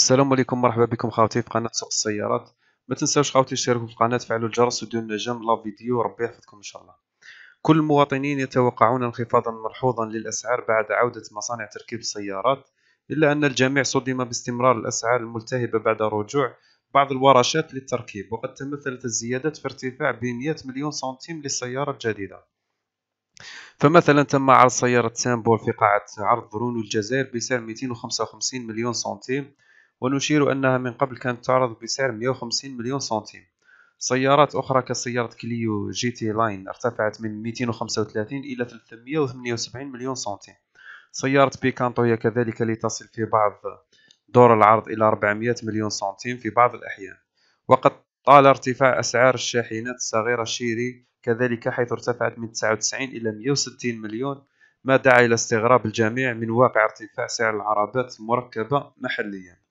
السلام عليكم مرحبا بكم خاوتي في قناه سوق السيارات ما تنساوش خاوتي تشتركوا في القناه فعلوا الجرس وديروا لنا جيم لا فيديو وربي يحفظكم ان شاء الله كل المواطنين يتوقعون انخفاضا ملحوظا للاسعار بعد عوده مصانع تركيب السيارات الا ان الجميع صدم باستمرار الاسعار الملتهبه بعد رجوع بعض الورشات للتركيب وقد تمثلت الزيادات في ارتفاع ب 100 مليون سنتيم للسياره الجديده فمثلا تم عرض سياره سامبول في قاعه عرض برونو الجزائر بسعر 255 مليون سنتيم ونشير أنها من قبل كانت تعرض بسعر 150 مليون سنتيم سيارات أخرى كسيارة كليو جي تي لاين ارتفعت من 235 إلى 378 مليون سنتيم سيارة بيكانتو هي كذلك لتصل في بعض دور العرض إلى 400 مليون سنتيم في بعض الأحيان وقد طال ارتفاع أسعار الشاحنات الصغيرة شيري كذلك حيث ارتفعت من 99 إلى 160 مليون ما دعا إلى استغراب الجميع من واقع ارتفاع سعر العربات المركبة محليا